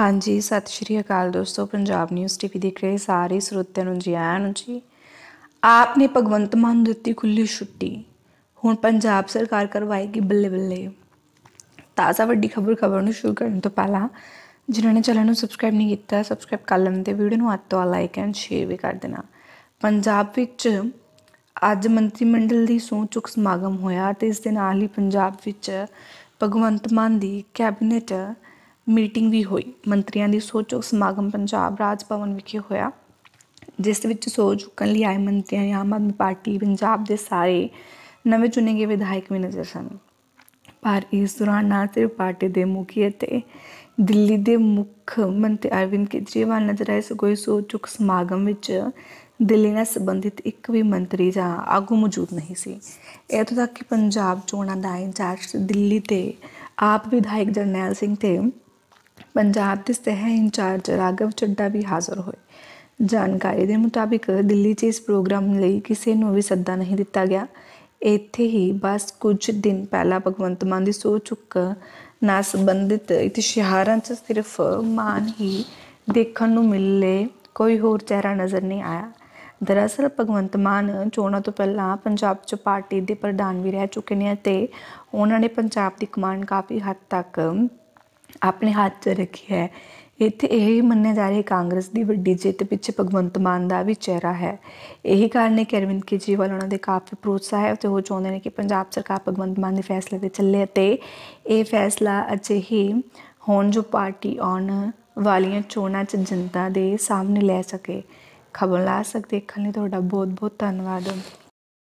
ਹਾਂਜੀ ਸਤਿ ਸ਼੍ਰੀ ਅਕਾਲ ਦੋਸਤੋ ਪੰਜਾਬ ਨਿਊਜ਼ ਟੀਵੀ ਦੇਖ ਰਹੇ ਸਾਰੇ ਸਰੋਤਿਆਂ ਨੂੰ ਜੀ ਆਇਆਂ ਨੂੰ ਜੀ ਆਪ ਨੇ ਭਗਵੰਤ ਮਾਨ ਨੂੰ ਦਿੱਤੀ ਖੁੱਲੀ ਛੁੱਟੀ ਹੁਣ ਪੰਜਾਬ ਸਰਕਾਰ ਕਰਵਾਏਗੀ ਬੱਲੇ ਬੱਲੇ ਤਾਜ਼ਾ ਵੱਡੀ ਖਬਰ ਖਬਰ ਨੂੰ ਸ਼ੁਰੂ ਕਰਨ ਤੋਂ ਪਹਿਲਾਂ ਜਿਨ੍ਹਾਂ ਨੇ ਚੈਨਲ ਨੂੰ ਸਬਸਕ੍ਰਾਈਬ ਨਹੀਂ ਕੀਤਾ ਸਬਸਕ੍ਰਾਈਬ ਕਰ ਲੈਣ ਤੇ ਵੀਡੀਓ ਨੂੰ ਹੱਥ ਤੋਂ ਲਾਈਕ ਐਂਡ ਸ਼ੇਅਰ ਵੀ ਕਰ ਦੇਣਾ ਪੰਜਾਬ ਵਿੱਚ ਅੱਜ ਮੰਤਰੀ ਮੰਡਲ ਦੀ ਸੂਹ ਚੁੱਕ ਸਮਾਗਮ ਹੋਇਆ ਤੇ ਇਸ ਦੇ ਨਾਲ ਹੀ ਪੰਜਾਬ ਵਿੱਚ ਭਗਵੰਤ ਮਾਨ ਦੀ ਕੈਬਨਿਟ ਮੀਟਿੰਗ ਵੀ ਹੋਈ ਮੰਤਰੀਆਂ ਦੀ ਸੋਚੋ ਸਮਾਗਮ ਪੰਜਾਬ ਰਾਜ ਭਵਨ ਵਿਖੇ ਹੋਇਆ ਜਿਸ ਵਿੱਚ ਸੋਚ ਚੁੱਕਣ ਲਈ ਆਏ ਮੰਤਰੀਆਂ ਨੇ ਆਮ ਆਦਮੀ ਪਾਰਟੀ ਪੰਜਾਬ ਦੇ ਸਾਰੇ ਨਵੇਂ ਚੁਣੇ ਗਏ ਵਿਧਾਇਕ ਵੀ ਨਜ਼ਰ ਸਨ ਪਰ ਇਸ ਦੌਰਾਨ ਨਾ ਸਿਰਫ ਪਾਰਟੀ ਦੇ ਮੁਖੀ ਅਤੇ ਦਿੱਲੀ ਦੇ ਮੁੱਖ ਮੰਤਰੀ ਅਰਵਿੰਦ ਕੇਜਰੀਵਾਲ ਨਜ਼ਰ ਆਏ ਸਗੋਂ ਸੋਚ ਚੁੱਕ ਸਮਾਗਮ ਵਿੱਚ ਦਿੱਲੀ ਨਾਲ ਸੰਬੰਧਿਤ ਇੱਕ ਵੀ ਮੰਤਰੀ ਜਾਂ ਆਗੂ ਮੌਜੂਦ ਨਹੀਂ ਸੀ ਇਤੋਂ ਤੱਕ ਕਿ ਪੰਜਾਬ ਚੋਣਾਂ ਦਾ ਇੰਚਾਰਜ ਦਿੱਲੀ ਤੇ ਆਪ ਵਿਧਾਇਕ ਜਰਨੈਲ ਸਿੰਘ ਤੇ ਪੰਜਾਬ ਦੇ ਸਹਿ ਇੰਚਾਰਜ ਰਾਗਵ ਚੱਡਾ ਵੀ ਹਾਜ਼ਰ ਹੋਏ ਜਾਣਕਾਰੀ ਦੇ ਮੁਤਾਬਿਕ ਦਿੱਲੀ 'ਚ ਇਸ ਪ੍ਰੋਗਰਾਮ ਲਈ ਕਿਸੇ ਨੂੰ ਵੀ ਸੱਦਾ ਨਹੀਂ ਦਿੱਤਾ ਗਿਆ ਇੱਥੇ ਹੀ ਬਸ ਕੁਝ ਦਿਨ ਪਹਿਲਾਂ ਭਗਵੰਤ ਮਾਨ ਦੀ ਸੋਚ ਚੁੱਕ ਨਾਲ ਸੰਬੰਧਿਤ ਇਤਿਹਾਰਾਂ 'ਚ ਸਿਰਫ ਮਾਨ ਹੀ ਦੇਖਣ ਨੂੰ ਮਿਲੇ ਕੋਈ ਹੋਰ ਚਿਹਰਾ ਨਜ਼ਰ ਨਹੀਂ ਆਇਆ ਦਰਅਸਲ ਭਗਵੰਤ ਮਾਨ ਚੋਣਾਂ ਤੋਂ ਪਹਿਲਾਂ ਪੰਜਾਬ 'ਚ ਪਾਰਟੀ ਦੇ ਪ੍ਰਧਾਨ ਵੀ ਰਹਿ ਚੁੱਕੇ ਨੇ ਤੇ ਉਹਨਾਂ ਨੇ ਪੰਜਾਬ ਦੀ ਕਮਾਂਡ ਕਾਫੀ ਹੱਦ ਤੱਕ ਆਪਣੇ ਹੱਥ 'ਚ ਰੱਖੀ ਹੈ ਇੱਥੇ ਇਹ ਹੀ ਮੰਨਿਆ ਜਾ ਰਿਹਾ ਹੈ ਕਾਂਗਰਸ ਦੀ ਵੱਡੀ ਜਿੱਤ ਪਿੱਛੇ ਭਗਵੰਤ ਮਾਨ ਦਾ ਵੀ ਚਿਹਰਾ ਹੈ ਇਹੀ ਕਾਰਨ ਹੈ ਕਿ ਅਰਵਿੰਦ ਕੇਜਰੀਵਾਲ ਉਹਨਾਂ ਦੇ ਕਾਫੀ ਪ੍ਰੋਤਸਾਹ ਹੈ ਤੇ ਉਹ ਚਾਹੁੰਦੇ ਨੇ ਕਿ ਪੰਜਾਬ ਸਰਕਾਰ ਭਗਵੰਤ ਮਾਨ ਦੇ ਫੈਸਲੇ ਤੇ ਚੱਲੇ ਅਤੇ ਇਹ ਫੈਸਲਾ ਅਜੇ ਹੀ ਹੋਣ ਜੋ ਪਾਰਟੀ ਆਉਣ ਵਾਲੀਆਂ ਚੋਣਾਂ 'ਚ ਜਨਤਾ ਦੇ ਸਾਹਮਣੇ ਲੈ ਸਕੇ ਖਬਰ ਲਾ ਸਕਦੇ ਦੇਖਣ ਲਈ ਤੁਹਾਡਾ ਬਹੁਤ ਬਹੁਤ ਧੰਨਵਾਦ